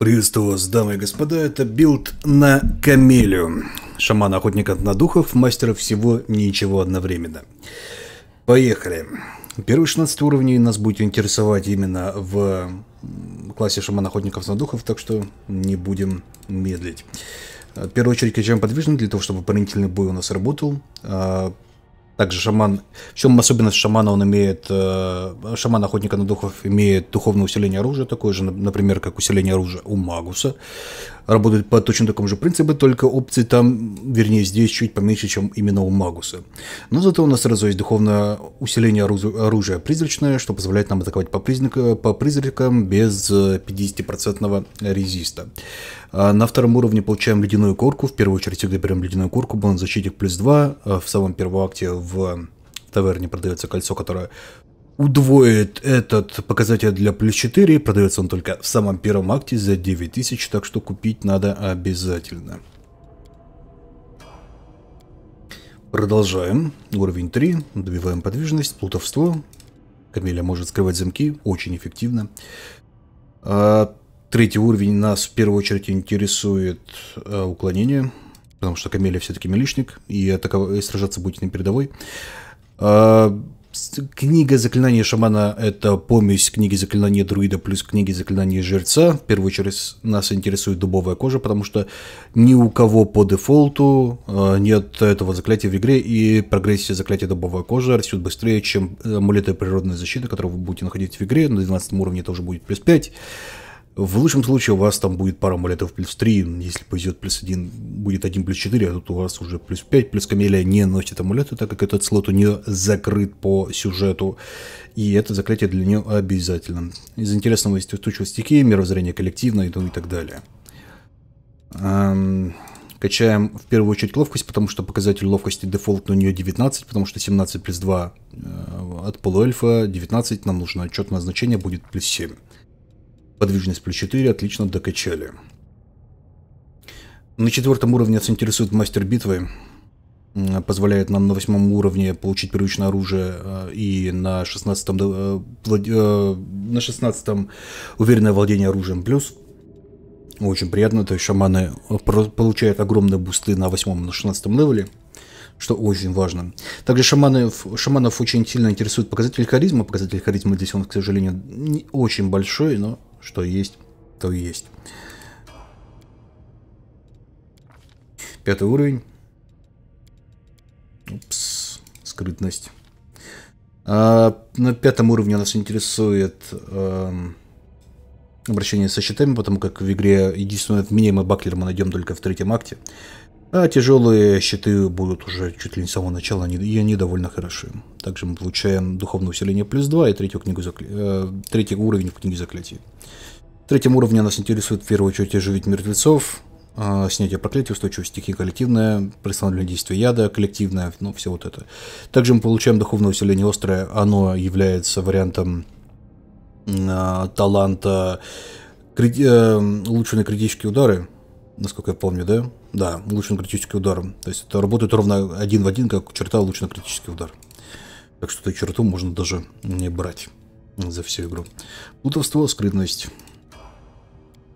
Приветствую вас, дамы и господа, это билд на Камелию. Шаман, охотник от надухов, мастер всего ничего одновременно. Поехали. Первые 16 уровней нас будет интересовать именно в классе шаман охотников надухов, так что не будем медлить. Э, в первую очередь качаем подвижность для того, чтобы парнительный бой у нас работал. А, также шаман, в чем особенность шамана, он имеет, э, шаман охотника на духов имеет духовное усиление оружия, такое же, например, как усиление оружия у магуса работают по точно такому же принципу, только опции там, вернее, здесь чуть поменьше, чем именно у Магуса. Но зато у нас сразу есть духовное усиление оружия призрачное, что позволяет нам атаковать по, признак, по призракам без 50% э, резиста. А на втором уровне получаем ледяную корку. В первую очередь всегда берем ледяную корку, бонус защитник плюс 2. А в самом первом акте в таверне продается кольцо, которое удвоит этот показатель для плюс 4. Продается он только в самом первом акте за 9000, так что купить надо обязательно. Продолжаем. Уровень 3. Добиваем подвижность, плутовство. Камеля может скрывать замки. Очень эффективно. А, третий уровень нас в первую очередь интересует а, уклонение. Потому что Камеля все-таки милишник. И, атаков... и сражаться будет на передовой. А, Книга заклинания шамана – это помесь книги заклинания друида плюс книги заклинания жреца. В первую очередь нас интересует дубовая кожа, потому что ни у кого по дефолту э, нет этого заклятия в игре, и прогрессия заклятия дубовая кожа растет быстрее, чем э, амулеты природной защиты, которые вы будете находить в игре. На 12 уровне это уже будет плюс 5. В лучшем случае у вас там будет пара амулетов плюс 3, если повезет плюс 1, будет 1 плюс 4, а тут у вас уже плюс 5, плюс камелия не носит амулеты, так как этот слот у нее закрыт по сюжету, и это заклятие для нее обязательно. Из интересного есть устойчивая стихия, мировоззрение коллективное, ну и так далее. Эм, качаем в первую очередь ловкость, потому что показатель ловкости дефолтный у нее 19, потому что 17 плюс 2 э, от полуэльфа, 19 нам нужно отчетное значение будет плюс 7. Подвижность плюс 4 отлично докачали. На четвертом уровне нас интересует мастер битвы. Позволяет нам на восьмом уровне получить первичное оружие э, и на шестнадцатом, э, э, на шестнадцатом уверенное владение оружием плюс. Очень приятно, то есть шаманы получают огромные бусты на восьмом, на шестнадцатом левеле что очень важно. Также шаманы шаманов очень сильно интересует показатель харизма. Показатель харизма здесь он, к сожалению, не очень большой, но что есть, то есть. Пятый уровень. Упс, скрытность. А, на пятом уровне нас интересует а, обращение со счетами, потому как в игре единственный отменимый баклер мы найдем только в третьем акте. А тяжелые щиты будут уже чуть ли не с самого начала, они, и они довольно хороши. Также мы получаем духовное усиление плюс 2 и третью книгу закля... э, третий уровень в книге заклятий. Третьим уровнем нас интересует в первую очередь оживить мертвецов, э, снятие проклятия, устойчивость стихии коллективная, пристановление действия яда, коллективное, ну все вот это. Также мы получаем духовное усиление острое, оно является вариантом э, таланта кри... э, улучшенные критические удары, насколько я помню, да? Да, лучно-критический удар. То есть это работает ровно один в один, как черта лучно-критический удар. Так что эту черту можно даже не брать за всю игру. Плутовство, скрытность.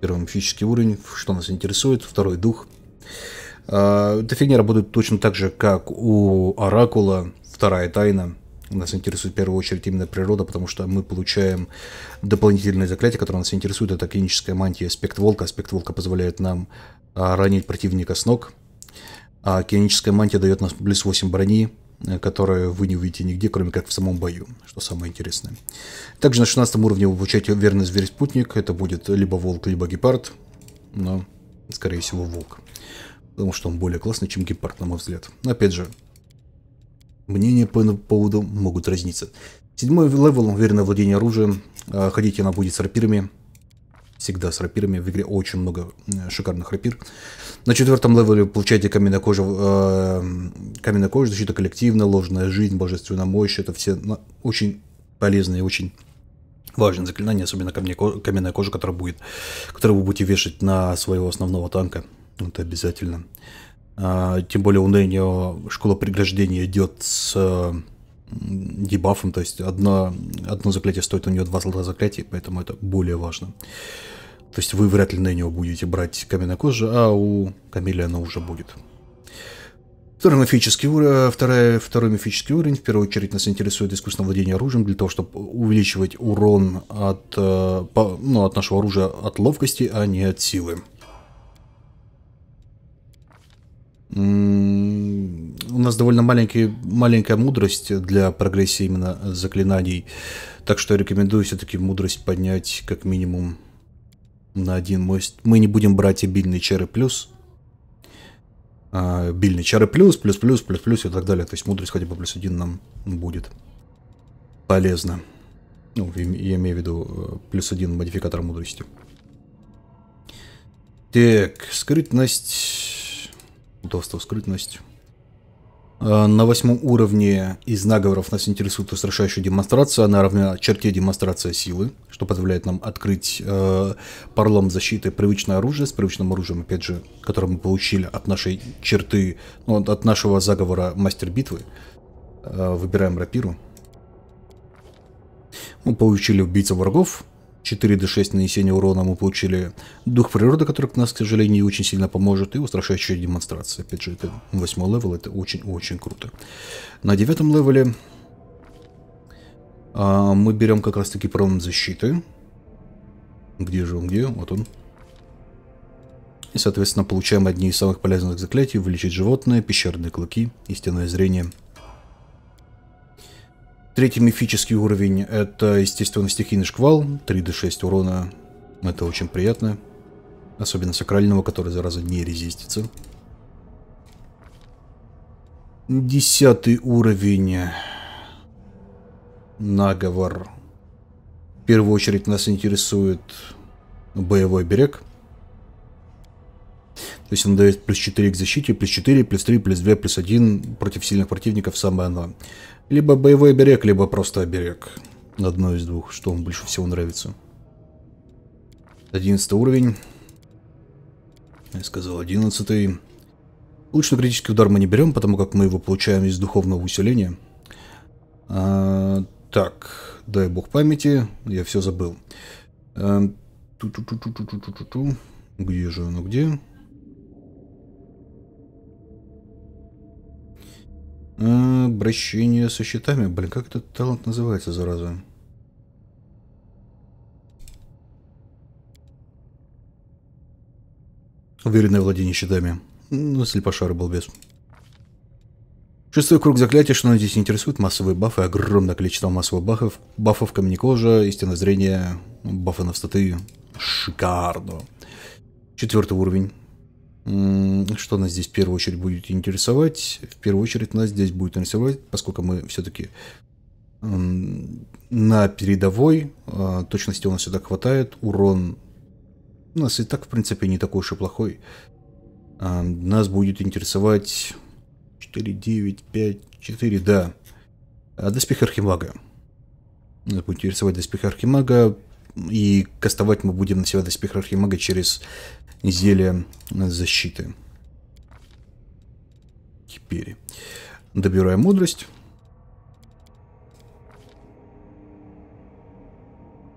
Первый физический уровень, что нас интересует. Второй дух. А, эта фигня работает точно так же, как у Оракула, вторая тайна. Нас интересует в первую очередь именно природа, потому что мы получаем дополнительные заклятия, которые нас интересуют. Это клиническая мантия, аспект волка. Аспект волка позволяет нам а, ранить противника с ног. А кинетическая мантия дает нам плюс 8 брони, э, которые вы не увидите нигде, кроме как в самом бою, что самое интересное. Также на 16 уровне вы получаете верный зверь-спутник. Это будет либо волк, либо гепард, но, скорее всего, волк. Потому что он более классный, чем гепард, на мой взгляд. Опять же, Мнения по поводу могут разниться. Седьмой левел, уверенное владение оружием. А, ходить она будет с рапирами. Всегда с рапирами. В игре очень много э, шикарных рапир. На четвертом левеле получаете каменная кожа, э, каменная кожа, защита коллективная, ложная жизнь, божественная мощь. Это все ну, очень полезные, очень важные заклинания, особенно каменная кожа, которая будет, которую вы будете вешать на своего основного танка. Это обязательно. А, тем более у Нэньо школа преграждения идет с э, дебафом, то есть одно, одно заклятие стоит у нее два золота заклятия, поэтому это более важно. То есть вы вряд ли на него будете брать каменная кожа, а у Камиля она уже будет. Второй мифический, уровень, э, вторая, второй мифический уровень. В первую очередь нас интересует искусственное владение оружием для того, чтобы увеличивать урон от, э, ну, от нашего оружия от ловкости, а не от силы. у нас довольно маленький, маленькая мудрость для прогрессии именно заклинаний. Так что рекомендую все-таки мудрость поднять как минимум на один мост. Мы не будем брать обильный чары плюс. А, обильный чары плюс, плюс, плюс, плюс, плюс и так далее. То есть мудрость хотя бы плюс один нам будет полезно. Ну, я имею в виду э, плюс один модификатор мудрости. Так, скрытность плутовство, скрытность. А, на восьмом уровне из наговоров нас интересует устрашающая демонстрация. Она равна черте демонстрация силы, что позволяет нам открыть э, а, парлам защиты привычное оружие с привычным оружием, опять же, которое мы получили от нашей черты, ну, от нашего заговора мастер битвы. Э, выбираем рапиру. Мы получили убийца врагов, 4d6 нанесения урона мы получили. Дух природы, который к нас, к сожалению, очень сильно поможет. И устрашающая демонстрация. Опять же, это 8 левел, это очень-очень круто. На девятом левеле а, мы берем как раз-таки пром защиты. Где же он? Где? Вот он. И, соответственно, получаем одни из самых полезных заклятий. Вылечить животное, пещерные клыки и стенное зрение – Третий мифический уровень это, естественно, стихийный шквал. 3d6 урона. Это очень приятно. Особенно сакрального, который, зараза, не резистится. Десятый уровень. Наговор. В первую очередь нас интересует боевой берег. То есть он дает плюс 4 к защите, плюс 4, плюс 3, плюс 2, плюс 1 против сильных противников самое оно. Либо боевой оберег, либо просто оберег. Одно из двух, что вам больше всего нравится. 11 уровень. Я сказал 11. -й. Лучший критический удар мы не берем, потому как мы его получаем из духовного усиления. А, так, дай бог памяти, я все забыл. А, ту -ту -ту -ту -ту -ту -ту -ту. Где же оно, где? А, обращение со щитами. Блин, как этот талант называется, зараза? Уверенное владение щитами. Ну, слепошары без. Шестой круг заклятия, что нас здесь интересует, массовые бафы, огромное количество массовых бафов, бафов камни кожа, истинное зрение, бафы на статы. Шикарно. Четвертый уровень. Что нас здесь в первую очередь будет интересовать? В первую очередь нас здесь будет интересовать, поскольку мы все-таки на передовой, а, точности у нас сюда хватает, урон у нас и так, в принципе, не такой уж и плохой. А, нас будет интересовать 4, 9, 5, 4, да. А, доспех Архимага. Нас будет интересовать доспех Архимага, и кастовать мы будем на себя доспех Архимага через зелье защиты. Теперь добираем мудрость.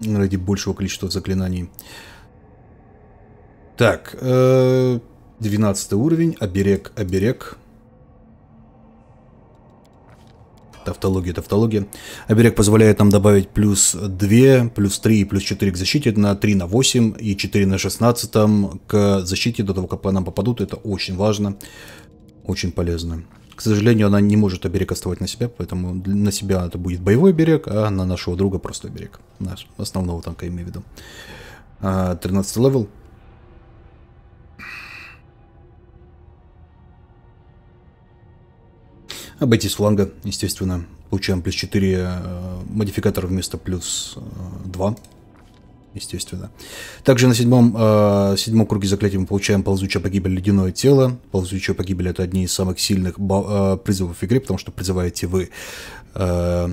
Ради большего количества заклинаний. Так, 12 э, уровень, оберег, оберег. Тавтология, тавтология. Оберег позволяет нам добавить плюс 2, плюс 3 и плюс 4 к защите на 3 на 8 и 4 на 16 к защите до того, как по нам попадут. Это очень важно, очень полезно. К сожалению, она не может оберег оставать на себя, поэтому на себя это будет боевой оберег, а на нашего друга просто оберег. Наш основного танка имею в виду. 13 а, левел. обойтись фланга, естественно. Получаем плюс 4 э, модификатор вместо плюс э, 2. Естественно. Также на седьмом, э, седьмом круге заклятия мы получаем ползучая погибель ледяное тело. Ползучая погибель это одни из самых сильных э, призывов в игре, потому что призываете вы э,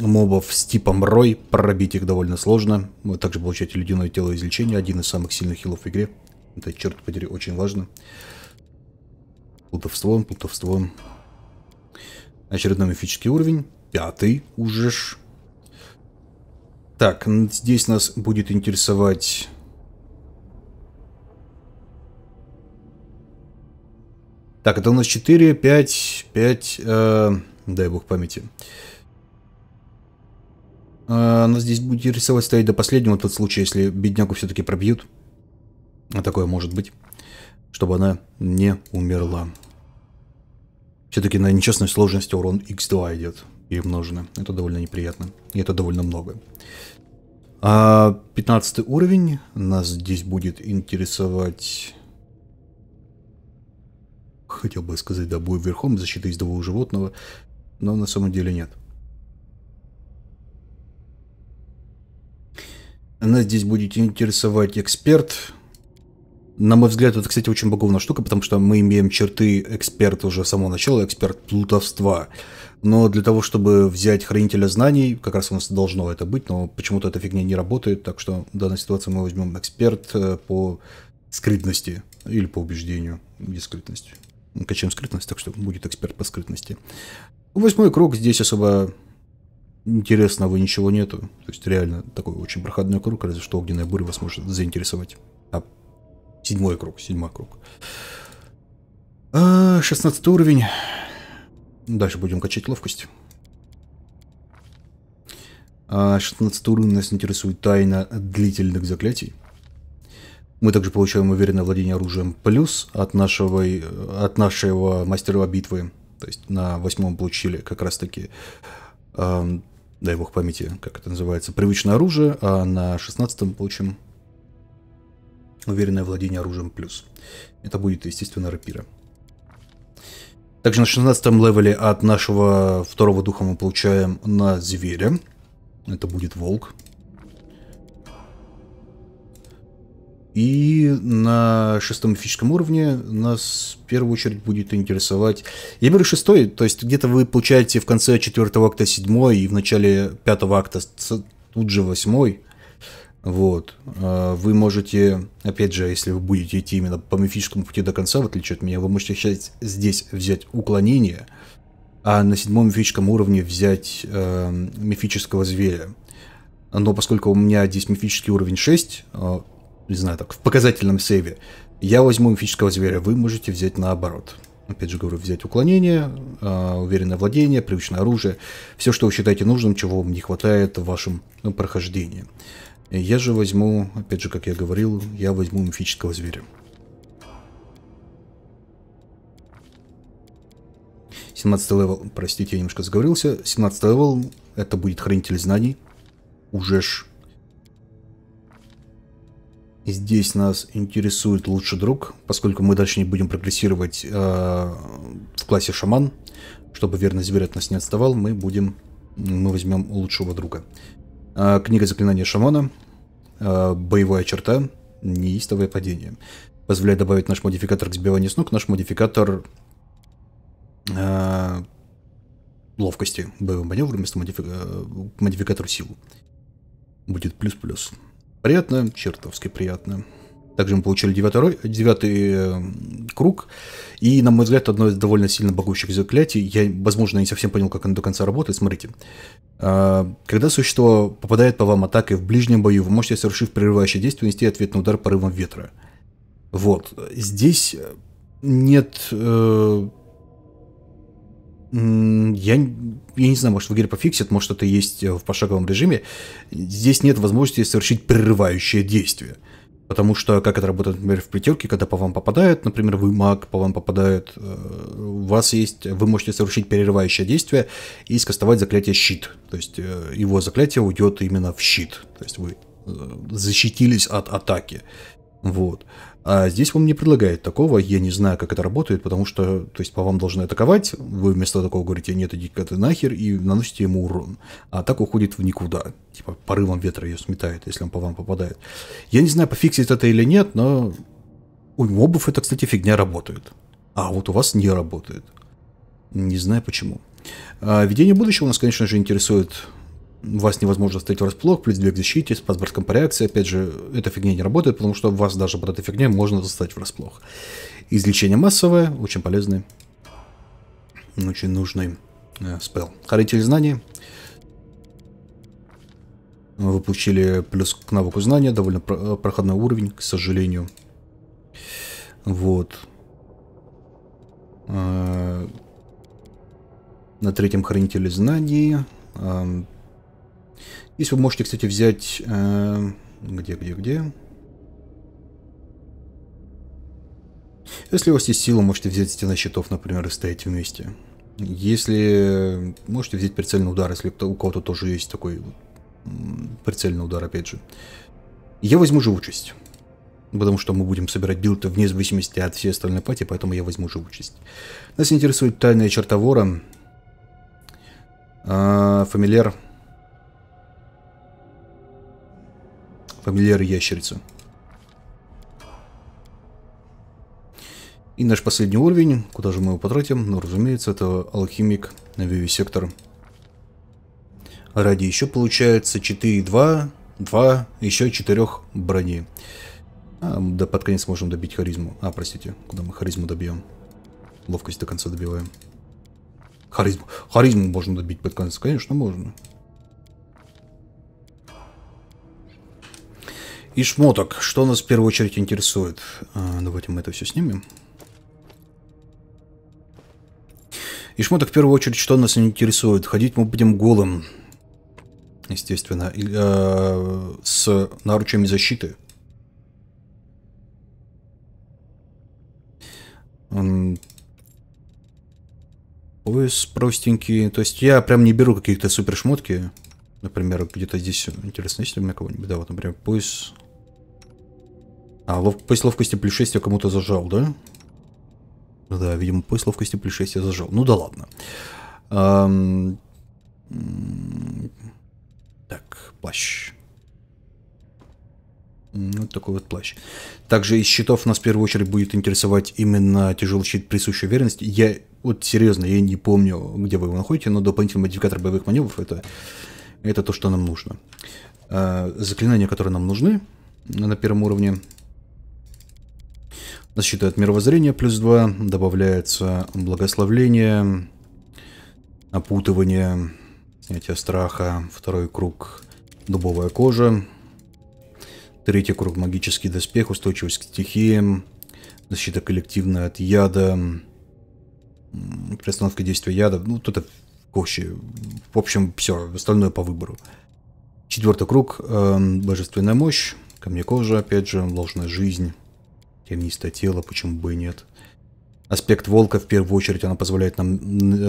мобов с типом Рой. Пробить их довольно сложно. Вы также получаете ледяное тело излечения, один из самых сильных хилов в игре. Это, черт подери, очень важно. Плутовство, плутовство. Очередной мифический уровень. Пятый уже ж. Так, здесь нас будет интересовать... Так, это у нас 4, 5, 5, э, дай бог памяти. Э, нас здесь будет интересовать стоять до последнего, в тот случай, если бедняку все-таки пробьют. А такое может быть, чтобы она не умерла. Все-таки на нечестной сложности урон x2 идет и умножено. Это довольно неприятно. И это довольно много. А 15 уровень нас здесь будет интересовать... Хотел бы сказать, да, бой верхом, защита ездового животного, но на самом деле нет. Нас здесь будет интересовать эксперт, на мой взгляд, это, кстати, очень боговная штука, потому что мы имеем черты эксперта уже с самого начала, эксперт плутовства. Но для того, чтобы взять хранителя знаний, как раз у нас должно это быть, но почему-то эта фигня не работает, так что в данной ситуации мы возьмем эксперт э, по скрытности или по убеждению, где скрытность. качаем скрытность, так что будет эксперт по скрытности. Восьмой круг, здесь особо интересного ничего нету. То есть реально такой очень проходной круг, разве что огненная буря вас может заинтересовать. А Седьмой круг, седьмой круг. 16 а, уровень. Дальше будем качать ловкость. 16 а, уровень нас интересует тайна длительных заклятий. Мы также получаем уверенное владение оружием плюс от нашего, от нашего мастера битвы. То есть на восьмом получили как раз таки, э, дай бог памяти, как это называется, привычное оружие, а на шестнадцатом получим Уверенное владение оружием плюс. Это будет, естественно, рапира. Также на 16 левеле от нашего второго духа мы получаем на зверя. Это будет волк. И на шестом мифическом уровне нас в первую очередь будет интересовать... Я беру шестой, то есть где-то вы получаете в конце четвертого акта седьмой и в начале пятого акта тут же восьмой. Вот. А, вы можете, опять же, если вы будете идти именно по мифическому пути до конца, в отличие от меня, вы можете сейчас здесь взять уклонение, а на седьмом мифическом уровне взять э, мифического зверя. Но поскольку у меня здесь мифический уровень 6, э, не знаю, так, в показательном сейве, я возьму мифического зверя, вы можете взять наоборот. Опять же говорю, взять уклонение, э, уверенное владение, привычное оружие, все, что вы считаете нужным, чего вам не хватает в вашем ну, прохождении. Я же возьму, опять же, как я говорил, я возьму мифического зверя. Семнадцатый левел, простите, я немножко заговорился. Семнадцатый левел, это будет хранитель знаний. Уже ж. Здесь нас интересует лучший друг, поскольку мы дальше не будем прогрессировать э, в классе шаман. Чтобы верный зверь от нас не отставал, мы будем, мы возьмем лучшего друга э, книга заклинания шамана. Э, боевая черта, неистовое падение. Позволяет добавить наш модификатор к сбиванию с ног, наш модификатор э, ловкости боевым маневром вместо модифи- э, модификатору силу. Будет плюс-плюс. Приятно, чертовски приятно. Также мы получили девятый, девятый э, круг. И, на мой взгляд, одно из довольно сильно богущих заклятий. Я, возможно, не совсем понял, как оно до конца работает. Смотрите. Э, когда существо попадает по вам атакой в ближнем бою, вы можете, совершив прерывающее действие, нанести ответный удар порывом ветра. Вот. Здесь э, нет... я, я не знаю, может в игре пофиксит, может это есть в пошаговом режиме. Здесь нет возможности совершить прерывающее действие. Э, Потому что как это работает, например, в притирке, когда по вам попадают, например, вы маг, по вам попадают, э, у вас есть, вы можете совершить перерывающее действие и скастовать заклятие щит. То есть э, его заклятие уйдет именно в щит. То есть вы э, защитились от атаки. Вот. А здесь вам не предлагают такого, я не знаю, как это работает, потому что, то есть, по вам должны атаковать, вы вместо такого говорите, нет, иди-ка ты нахер, и наносите ему урон. А так уходит в никуда, типа порывом ветра ее сметает, если он по вам попадает. Я не знаю, пофиксит это или нет, но у мобов это, кстати, фигня работает. А вот у вас не работает. Не знаю почему. А видение будущего нас, конечно же, интересует вас невозможно стоять врасплох, плюс 2 к защите, с паспортом реакции. Опять же, эта фигня не работает, потому что вас даже под этой фигней можно застать врасплох. Излечение массовое, очень полезный, очень нужный э, спел. Хранитель знаний. Вы получили плюс к навыку знания, довольно э, проходной уровень, к сожалению. Вот. Э, на третьем хранителе знаний эм, если вы можете, кстати, взять... Э, где, где, где? Если у вас есть сила, можете взять стены щитов, например, и стоять вместе. Если... Можете взять прицельный удар, если у кого-то тоже есть такой прицельный удар, опять же. Я возьму живучесть. Потому что мы будем собирать билды вне зависимости от всей остальной пати, поэтому я возьму живучесть. Нас интересует тайная черта вора. А, фамильяр фамильяр ящерица. И наш последний уровень, куда же мы его потратим? Ну, разумеется, это алхимик на Виви сектор. Ради еще получается 4, 2, 2, еще 4 брони. А, да под конец можем добить харизму. А, простите, куда мы харизму добьем? Ловкость до конца добиваем. Харизму, харизму можно добить под конец, конечно, можно. И шмоток. Что нас в первую очередь интересует? А, давайте мы это все снимем. И шмоток в первую очередь, что нас интересует? Ходить мы будем голым. Естественно. И, э, с наручами защиты. Пояс простенький. То есть я прям не беру какие-то супер шмотки. Например, где-то здесь интересно, если ли у меня кого-нибудь? Да, вот, например, пояс а, лов... пояс ловкости плюс 6 я кому-то зажал, да? Ну да, видимо, пояс ловкости плюс 6 я зажал. Ну да ладно. Эм... Так, плащ. Вот такой вот плащ. Также из щитов нас в первую очередь будет интересовать именно тяжелый щит присущей уверенности. Я, вот серьезно, я не помню, где вы его находите, но дополнительный модификатор боевых маневров это, это то, что нам нужно. А, заклинания, которые нам нужны на первом уровне, Защита от мировоззрения плюс 2. Добавляется благословление, опутывание, снятие страха. Второй круг дубовая кожа. Третий круг магический доспех, устойчивость к стихиям. Защита коллективная от яда. Приостановка действия яда. Ну, тут это вообще. В общем, все. Остальное по выбору. Четвертый круг. Э, божественная мощь. Камни кожа, опять же, ложная жизнь Тернистое тело, почему бы и нет. Аспект волка, в первую очередь, она позволяет нам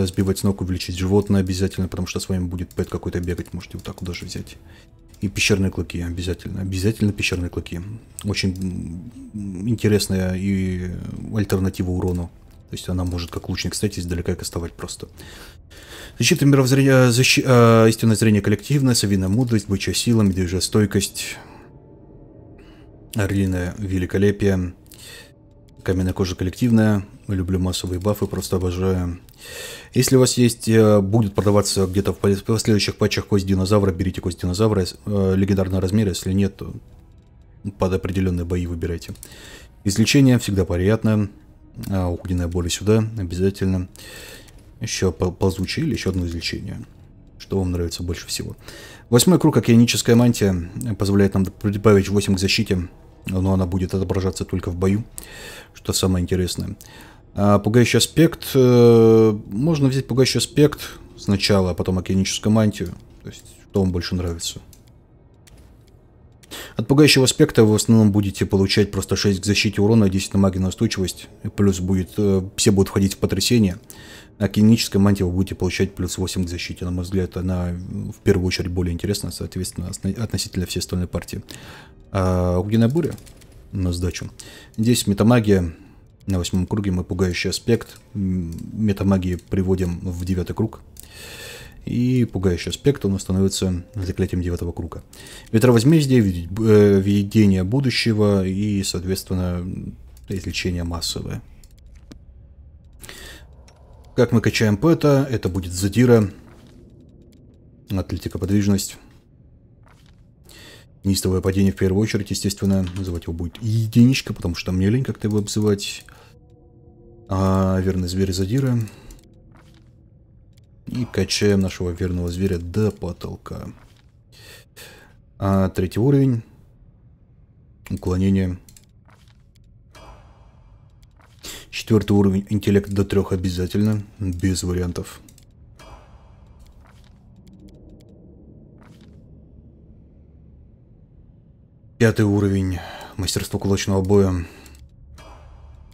сбивать с ног, увеличить животное обязательно, потому что с вами будет пэт какой-то бегать, можете вот так вот даже взять. И пещерные клыки обязательно. Обязательно пещерные клыки. Очень интересная и альтернатива урону. То есть она может как лучник, кстати, издалека и кастовать просто. Защита мировоззрения, э, защи... э, истинное зрение коллективное, совиная мудрость, бычья сила, медвежья стойкость, орлиное великолепие. Каменная кожа коллективная. Люблю массовые бафы, просто обожаю. Если у вас есть, э, будет продаваться где-то в последующих патчах кость динозавра, берите кость динозавра э, легендарного размера. Если нет, то под определенные бои выбирайте. Излечение всегда приятное. А, огненная боль сюда обязательно. Еще ползучие, или еще одно излечение. Что вам нравится больше всего. Восьмой круг, океаническая мантия, позволяет нам прибавить 8 к защите но она будет отображаться только в бою, что самое интересное. А пугающий аспект, э, можно взять пугающий аспект сначала, а потом океаническую мантию, то есть что вам больше нравится. От пугающего аспекта вы в основном будете получать просто 6 к защите урона, 10 на магию на устойчивость, плюс будет, э, все будут входить в потрясение на клиническая мантии вы будете получать плюс 8 к защите, на мой взгляд. Она в первую очередь более интересна, соответственно, относительно всей остальной партии. А, Огненная буря на сдачу. Здесь метамагия на восьмом круге, мы пугающий аспект. Метамагии приводим в девятый круг. И пугающий аспект, он становится заклятием девятого круга. Ветра возмездия, э, видение будущего и, соответственно, извлечение массовое. Как мы качаем пэта, это будет задира. Атлетика, подвижность. Нистовое падение в первую очередь, естественно. Называть его будет единичка, потому что мне лень как-то его обзывать. А верный зверь задира. И качаем нашего верного зверя до потолка. А третий уровень. Уклонение. Четвертый уровень интеллект до трех обязательно, без вариантов. Пятый уровень мастерство кулачного боя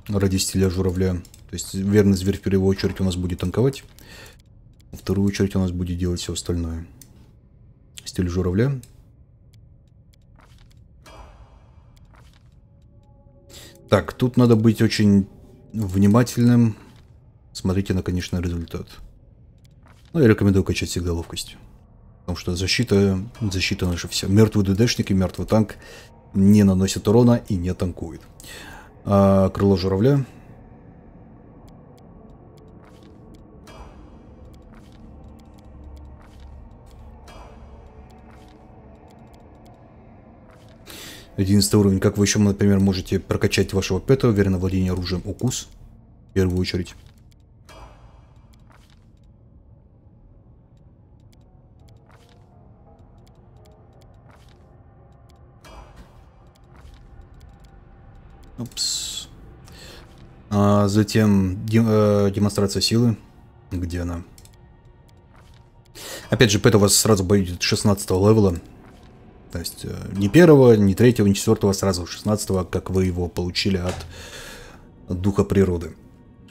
ради стиля журавля. То есть верный зверь в первую очередь у нас будет танковать, во вторую очередь у нас будет делать все остальное. Стиль журавля. Так, тут надо быть очень внимательным, смотрите на, конечный результат. Но ну, я рекомендую качать всегда ловкость. Потому что защита, защита наша вся. Мертвый ДДшник и мертвый танк не наносит урона и не танкует. А крыло журавля 11 уровень. Как вы еще, например, можете прокачать вашего пета, уверенно владение оружием укус. В первую очередь. Опс. А затем дем э, демонстрация силы. Где она? Опять же, пэт у вас сразу будет 16 левела. То есть э, не первого, не третьего, не четвертого, а сразу шестнадцатого, как вы его получили от духа природы.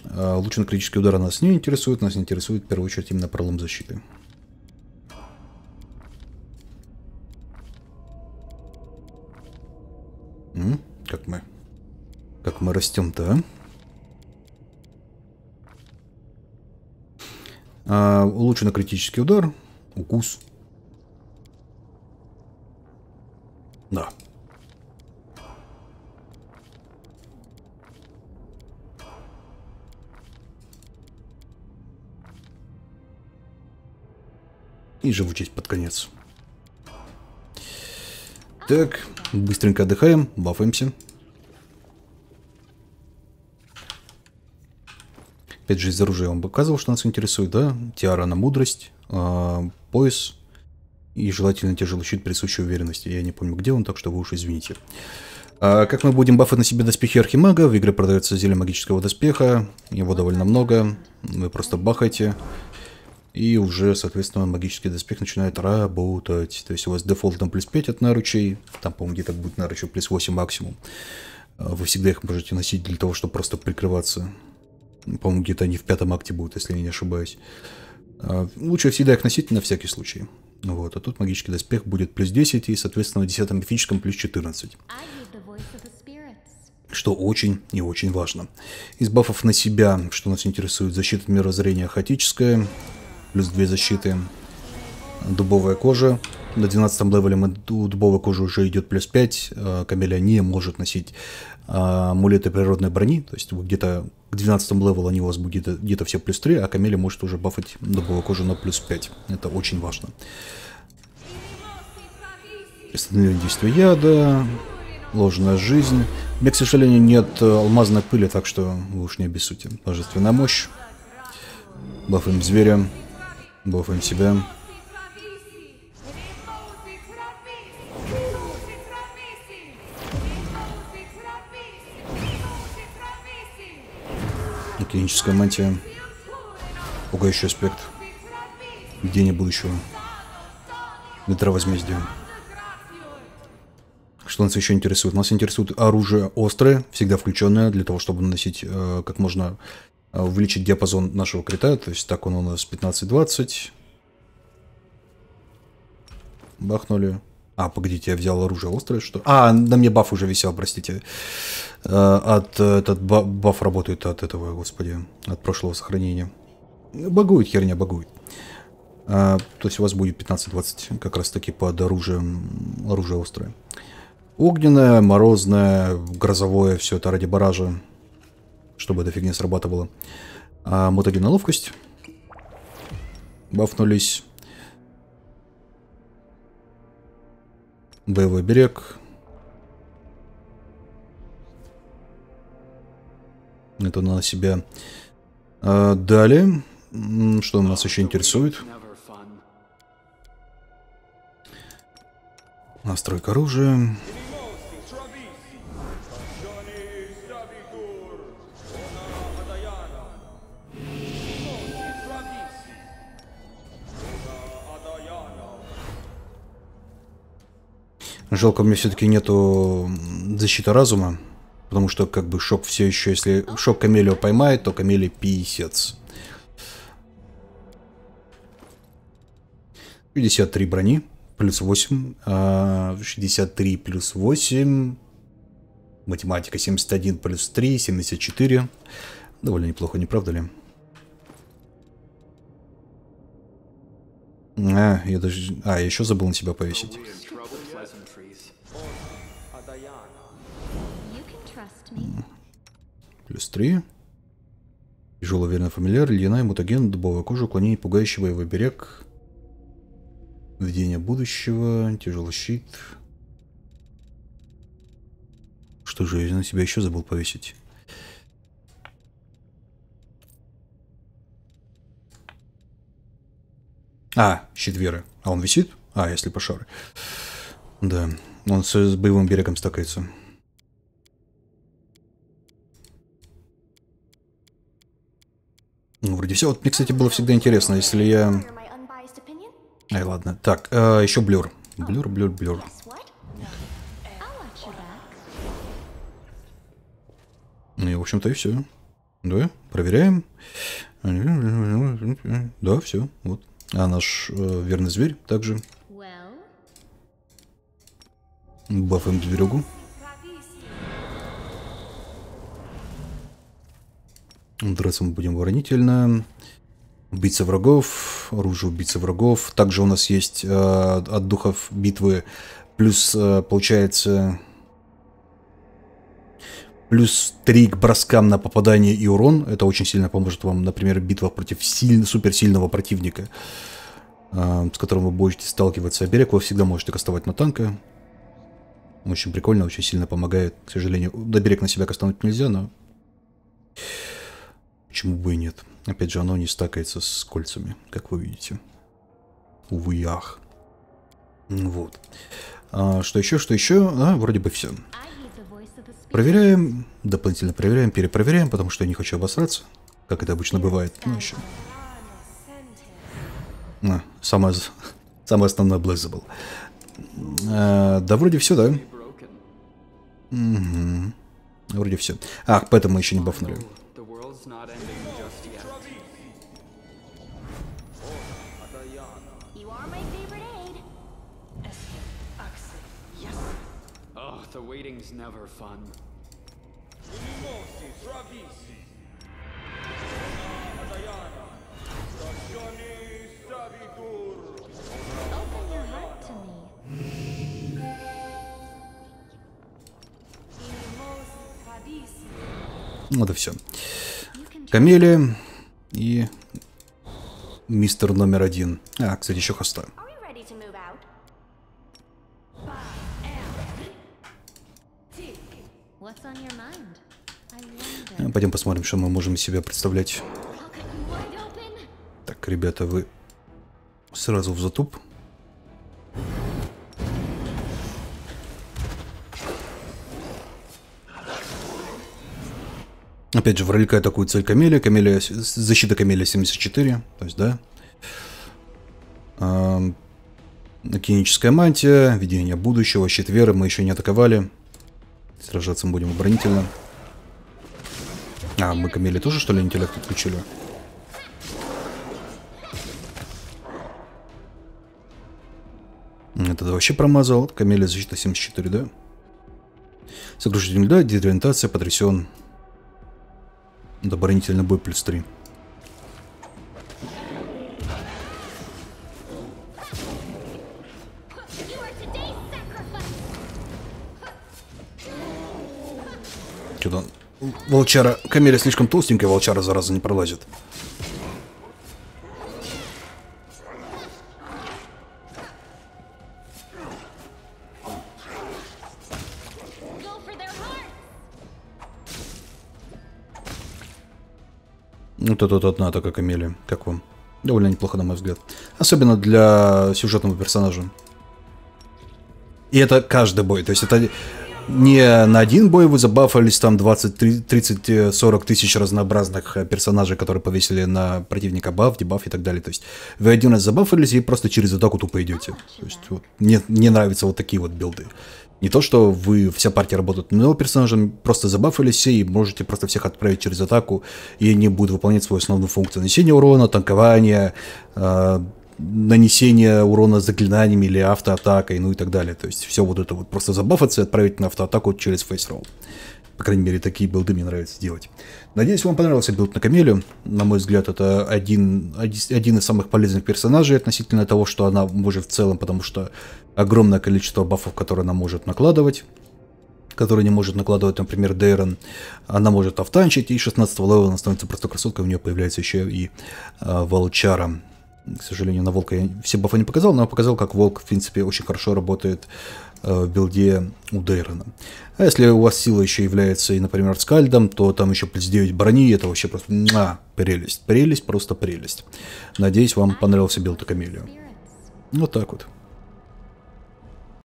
А Лучен критический удар нас не интересует, нас интересует в первую очередь именно пролом защиты. как мы... Как мы растем-то, а? а? Улучшенный критический удар, укус, и живучесть под конец. Так, быстренько отдыхаем, бафаемся. Опять же, из оружия я вам показывал, что нас интересует, да? Тиара на мудрость, э, пояс и желательно тяжелый щит присущей уверенности. Я не помню, где он, так что вы уж извините. А как мы будем бафать на себе доспехи Архимага? В игре продается зелье магического доспеха. Его довольно много. Вы просто бахайте и уже, соответственно, магический доспех начинает работать. То есть у вас дефолт там плюс 5 от наручей, там, по-моему, где-то будет наручи плюс 8 максимум. А, вы всегда их можете носить для того, чтобы просто прикрываться. По-моему, где-то они в пятом акте будут, если я не ошибаюсь. А, лучше всегда их носить на всякий случай. Вот, а тут магический доспех будет плюс 10 и, соответственно, в 10 мифическом плюс 14. Что очень и очень важно. Из бафов на себя, что нас интересует, защита от мирозрения хаотическая, плюс 2 защиты. Дубовая кожа. На 12 левеле мы, у дубовой кожи уже идет плюс 5. Э, камелия не может носить э, амулеты природной брони. То есть где-то к 12 левелу они у вас будет где-то где все плюс 3, а камелия может уже бафать дубовую кожу на плюс 5. Это очень важно. Остановление действия яда, ложная жизнь. У меня, к сожалению, нет э, алмазной пыли, так что вы уж не обессудьте. Божественная мощь. Бафаем зверя. Бофаем себя. Клиническая мантия. Пугающий аспект. Где Видение будущего. Ветра возмездия. Что нас еще интересует? Нас интересует оружие острое, всегда включенное, для того, чтобы наносить э, как можно Э, увеличить диапазон нашего крита, то есть так он у нас 15-20. Бахнули. А, погодите, я взял оружие острое, что А, на мне баф уже висел, простите. Э, от, э, этот баф работает от этого, господи, от прошлого сохранения. Багует херня, багует. то есть у вас будет 15-20 как раз таки под оружием, оружие острое. Огненное, морозное, грозовое, все это ради баража чтобы эта фигня срабатывала. А, мотали на ловкость. Бафнулись. Боевой берег. Это на себя. А, далее. Что нас еще интересует? Настройка оружия. Жалко, у меня все-таки нету защиты разума. Потому что, как бы, шок все еще, если шок Камелио поймает, то Камелия писец. 53 брони, плюс 8. 63 а, плюс 8. Математика 71 плюс 3, 74. Довольно неплохо, не правда ли? А, я даже... А, я еще забыл на себя повесить. Плюс три Тяжело верный фамильяр, ледяная мутаген, дубовая кожа, уклонение пугающего его берег. Видение будущего, тяжелый щит. Что же, я на себя еще забыл повесить. А, щит веры. А он висит? А, если по шары. Да, он с боевым берегом стакается. Ну, вроде все. Вот мне, кстати, было всегда интересно, если я... Ай, ладно. Так, э, еще блюр. Блюр, блюр, блюр. Ну и, в общем-то, и все. Да, проверяем. Да, все, вот. А наш э, верный зверь также. Бафаем зверюгу. Драться мы будем воронительно. Убийца врагов, оружие убийцы врагов. Также у нас есть э, от духов битвы. Плюс, э, получается, плюс 3 к броскам на попадание и урон. Это очень сильно поможет вам, например, битва битвах против сильно, суперсильного противника, э, с которым вы будете сталкиваться. Берег вы всегда можете кастовать на танка. Очень прикольно, очень сильно помогает. К сожалению, до берег на себя кастануть нельзя, но почему бы и нет. Опять же, оно не стакается с кольцами, как вы видите. Увы и ах. Вот. А, что еще, что еще? А, вроде бы все. Проверяем, дополнительно проверяем, перепроверяем, потому что я не хочу обосраться, как это обычно бывает. Ну, еще. А, самое, самое основное Blazable. А, да вроде все, да? Угу. Вроде все. Ах, поэтому мы еще не бафнули. Fighting's never fun. Open your heart to me. Вот и все. Камели и мистер номер один. А, кстати, еще хоста. Пойдем посмотрим, что мы можем из себя представлять. Так, ребята, вы сразу в затуп. Опять же, вралька атакует цель Камелия. Камелия защита Камелия 74. То есть, да. Эм, киническая мантия, видение будущего, щит веры. Мы еще не атаковали. Сражаться мы будем оборонительно. А, мы Камиле тоже, что ли, интеллект отключили? Это вообще промазал. Камелия защита 74, да? Сокрушитель льда, дезориентация, потрясен. Оборонительный бой плюс 3. волчара... Камеля слишком толстенькая, волчара, зараза, не пролазит. Вот это вот одна такая камелия, как вам? Довольно неплохо, на мой взгляд. Особенно для сюжетного персонажа. И это каждый бой. То есть это не на один бой вы забафались там 20, 30, 40 тысяч разнообразных э, персонажей, которые повесили на противника баф, дебаф и так далее. То есть вы один раз забафались и просто через атаку тупо идете. То есть вот, мне, мне нравятся вот такие вот билды. Не то, что вы вся партия работает на одного персонажа, просто забафились и можете просто всех отправить через атаку, и они будут выполнять свою основную функцию. Нанесение урона, танкование, э, нанесение урона заклинаниями или автоатакой, ну и так далее. То есть все вот это вот просто забафаться и отправить на автоатаку через фейсролл. По крайней мере, такие билды мне нравится делать. Надеюсь, вам понравился билд на Камелю. На мой взгляд, это один, один из самых полезных персонажей относительно того, что она может в целом, потому что огромное количество бафов, которые она может накладывать который не может накладывать, например, Дейрон, она может автанчить, и 16 левела она становится просто красоткой, у нее появляется еще и э, волчара. К сожалению, на Волка я все бафы не показал, но я показал, как Волк, в принципе, очень хорошо работает э, в билде у Дейрона. А если у вас сила еще является и, например, скальдом, то там еще плюс 9 брони, это вообще просто а, прелесть. Прелесть, просто прелесть. Надеюсь, вам понравился билд Камелио. Вот так вот.